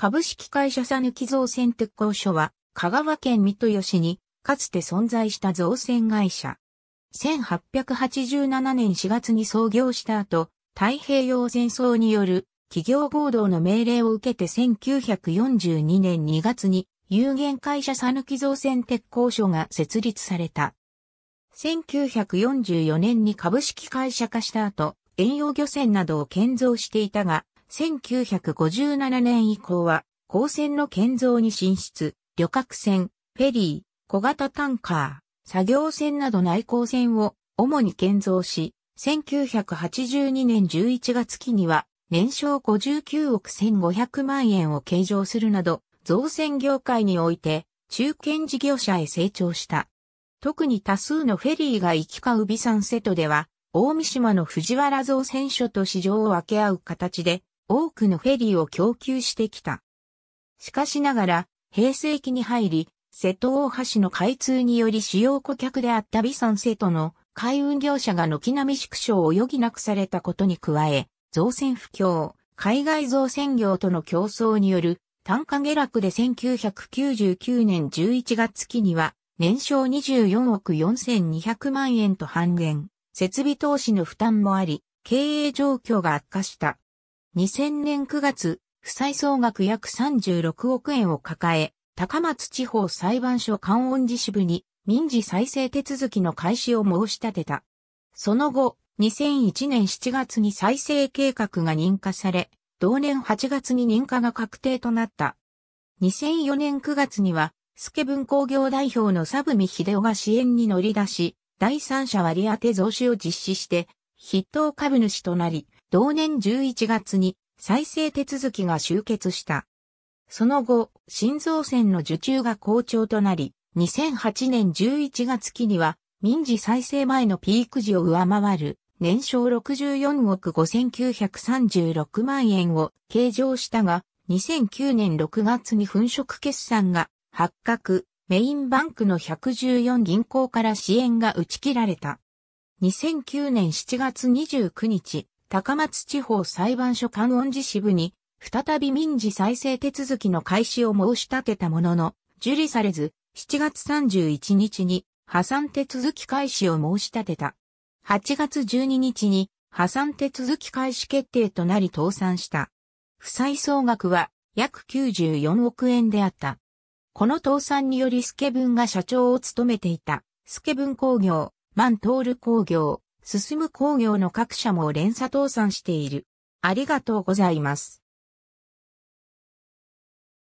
株式会社さぬき造船鉄工所は、香川県三豊市に、かつて存在した造船会社。1887年4月に創業した後、太平洋戦争による企業合同の命令を受けて1942年2月に有限会社さぬき造船鉄工所が設立された。1944年に株式会社化した後、遠洋漁船などを建造していたが、1957年以降は、高専の建造に進出、旅客船、フェリー、小型タンカー、作業船など内航船を主に建造し、1982年11月期には、年商59億1500万円を計上するなど、造船業界において、中堅事業者へ成長した。特に多数のフェリーが行き交うビサンセトでは、大三島の藤原造船所と市場を分け合う形で、多くのフェリーを供給してきた。しかしながら、平成期に入り、瀬戸大橋の開通により主要顧客であったサン瀬戸の海運業者が軒並み縮小を余儀なくされたことに加え、造船不況、海外造船業との競争による単価下落で1999年11月期には年商24億4200万円と半減、設備投資の負担もあり、経営状況が悪化した。2000年9月、負債総額約36億円を抱え、高松地方裁判所観音寺支部に民事再生手続きの開始を申し立てた。その後、2001年7月に再生計画が認可され、同年8月に認可が確定となった。2004年9月には、スケ文工業代表のサブミ秀夫が支援に乗り出し、第三者割当増資を実施して、筆頭株主となり、同年11月に再生手続きが終結した。その後、新造船の受注が好調となり、2008年11月期には民事再生前のピーク時を上回る年賞64億5936万円を計上したが、2009年6月に粉飾決算が発覚、メインバンクの114銀行から支援が打ち切られた。2009年7月29日、高松地方裁判所観音寺支部に、再び民事再生手続きの開始を申し立てたものの、受理されず、7月31日に破産手続き開始を申し立てた。8月12日に破産手続き開始決定となり倒産した。負債総額は約94億円であった。この倒産によりスケブンが社長を務めていた、スケブン工業、マントール工業、進む工業の各社も連鎖倒産している。ありがとうございます。